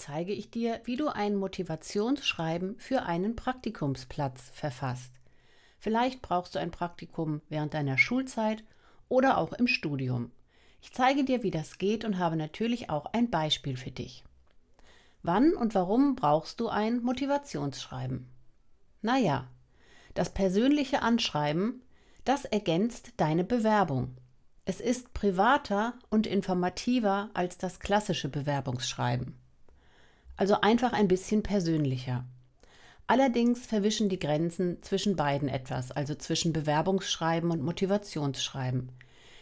zeige ich dir, wie du ein Motivationsschreiben für einen Praktikumsplatz verfasst. Vielleicht brauchst du ein Praktikum während deiner Schulzeit oder auch im Studium. Ich zeige dir, wie das geht und habe natürlich auch ein Beispiel für dich. Wann und warum brauchst du ein Motivationsschreiben? Naja, das persönliche Anschreiben, das ergänzt deine Bewerbung. Es ist privater und informativer als das klassische Bewerbungsschreiben also einfach ein bisschen persönlicher. Allerdings verwischen die Grenzen zwischen beiden etwas, also zwischen Bewerbungsschreiben und Motivationsschreiben.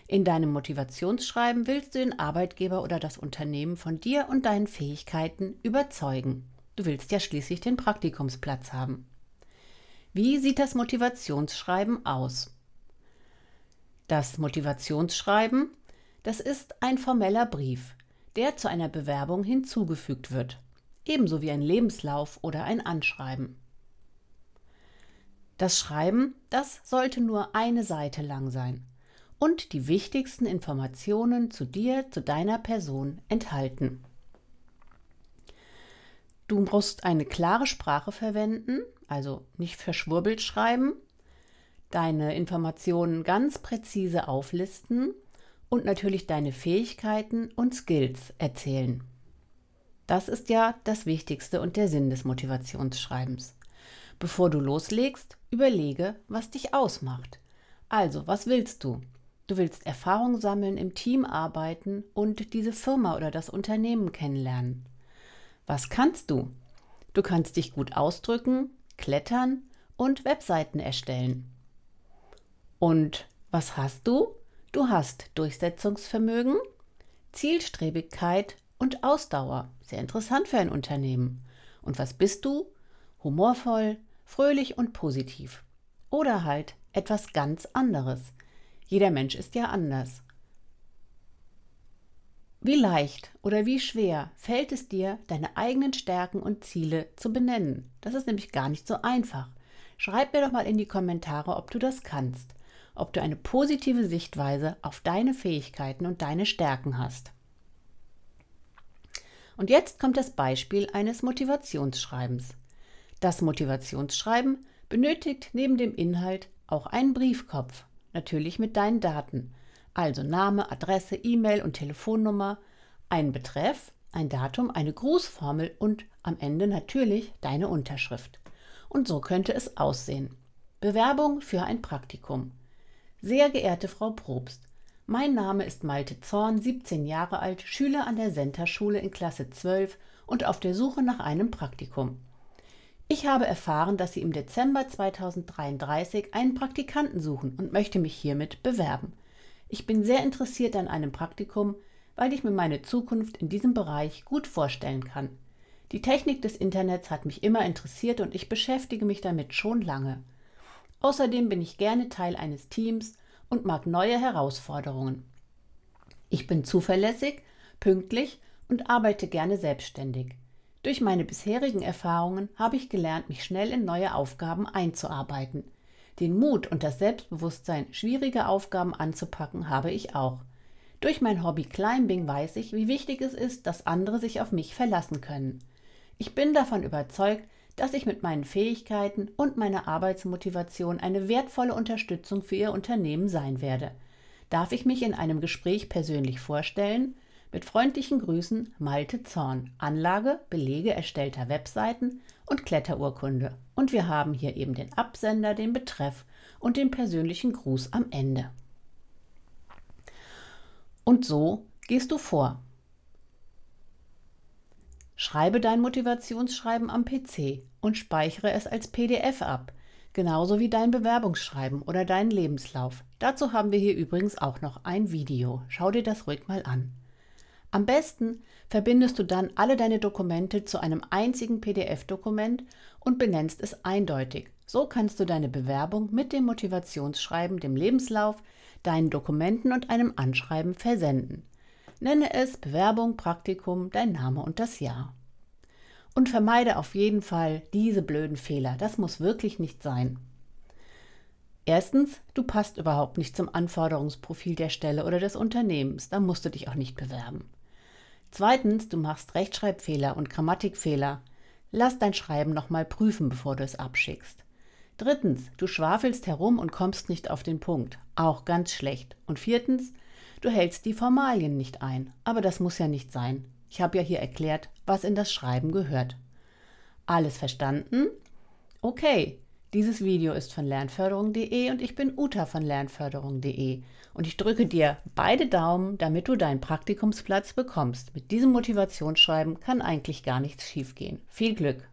In deinem Motivationsschreiben willst du den Arbeitgeber oder das Unternehmen von dir und deinen Fähigkeiten überzeugen. Du willst ja schließlich den Praktikumsplatz haben. Wie sieht das Motivationsschreiben aus? Das Motivationsschreiben, das ist ein formeller Brief, der zu einer Bewerbung hinzugefügt wird ebenso wie ein Lebenslauf oder ein Anschreiben. Das Schreiben, das sollte nur eine Seite lang sein und die wichtigsten Informationen zu dir, zu deiner Person enthalten. Du musst eine klare Sprache verwenden, also nicht verschwurbelt schreiben, deine Informationen ganz präzise auflisten und natürlich deine Fähigkeiten und Skills erzählen. Das ist ja das Wichtigste und der Sinn des Motivationsschreibens. Bevor du loslegst, überlege, was dich ausmacht. Also, was willst du? Du willst Erfahrung sammeln, im Team arbeiten und diese Firma oder das Unternehmen kennenlernen. Was kannst du? Du kannst dich gut ausdrücken, klettern und Webseiten erstellen. Und was hast du? Du hast Durchsetzungsvermögen, Zielstrebigkeit und Ausdauer. Sehr interessant für ein Unternehmen. Und was bist du? Humorvoll, fröhlich und positiv. Oder halt etwas ganz anderes. Jeder Mensch ist ja anders. Wie leicht oder wie schwer fällt es dir, deine eigenen Stärken und Ziele zu benennen? Das ist nämlich gar nicht so einfach. Schreib mir doch mal in die Kommentare, ob du das kannst, ob du eine positive Sichtweise auf deine Fähigkeiten und deine Stärken hast. Und jetzt kommt das Beispiel eines Motivationsschreibens. Das Motivationsschreiben benötigt neben dem Inhalt auch einen Briefkopf, natürlich mit deinen Daten, also Name, Adresse, E-Mail und Telefonnummer, einen Betreff, ein Datum, eine Grußformel und am Ende natürlich deine Unterschrift. Und so könnte es aussehen. Bewerbung für ein Praktikum. Sehr geehrte Frau Probst, mein Name ist Malte Zorn, 17 Jahre alt, Schüler an der Senterschule in Klasse 12 und auf der Suche nach einem Praktikum. Ich habe erfahren, dass Sie im Dezember 2033 einen Praktikanten suchen und möchte mich hiermit bewerben. Ich bin sehr interessiert an einem Praktikum, weil ich mir meine Zukunft in diesem Bereich gut vorstellen kann. Die Technik des Internets hat mich immer interessiert und ich beschäftige mich damit schon lange. Außerdem bin ich gerne Teil eines Teams, und mag neue Herausforderungen. Ich bin zuverlässig, pünktlich und arbeite gerne selbstständig. Durch meine bisherigen Erfahrungen habe ich gelernt, mich schnell in neue Aufgaben einzuarbeiten. Den Mut und das Selbstbewusstsein, schwierige Aufgaben anzupacken, habe ich auch. Durch mein Hobby Climbing weiß ich, wie wichtig es ist, dass andere sich auf mich verlassen können. Ich bin davon überzeugt, dass ich mit meinen Fähigkeiten und meiner Arbeitsmotivation eine wertvolle Unterstützung für Ihr Unternehmen sein werde. Darf ich mich in einem Gespräch persönlich vorstellen? Mit freundlichen Grüßen Malte Zorn, Anlage, Belege erstellter Webseiten und Kletterurkunde. Und wir haben hier eben den Absender, den Betreff und den persönlichen Gruß am Ende. Und so gehst du vor Schreibe dein Motivationsschreiben am PC und speichere es als PDF ab, genauso wie dein Bewerbungsschreiben oder deinen Lebenslauf. Dazu haben wir hier übrigens auch noch ein Video. Schau dir das ruhig mal an. Am besten verbindest du dann alle deine Dokumente zu einem einzigen PDF-Dokument und benennst es eindeutig. So kannst du deine Bewerbung mit dem Motivationsschreiben, dem Lebenslauf, deinen Dokumenten und einem Anschreiben versenden. Nenne es Bewerbung, Praktikum, dein Name und das Jahr. Und vermeide auf jeden Fall diese blöden Fehler. Das muss wirklich nicht sein. Erstens, du passt überhaupt nicht zum Anforderungsprofil der Stelle oder des Unternehmens. Da musst du dich auch nicht bewerben. Zweitens, du machst Rechtschreibfehler und Grammatikfehler. Lass dein Schreiben nochmal prüfen, bevor du es abschickst. Drittens, du schwafelst herum und kommst nicht auf den Punkt. Auch ganz schlecht. Und viertens, Du hältst die Formalien nicht ein, aber das muss ja nicht sein. Ich habe ja hier erklärt, was in das Schreiben gehört. Alles verstanden? Okay, dieses Video ist von lernförderung.de und ich bin Uta von lernförderung.de und ich drücke dir beide Daumen, damit du deinen Praktikumsplatz bekommst. Mit diesem Motivationsschreiben kann eigentlich gar nichts schiefgehen. Viel Glück!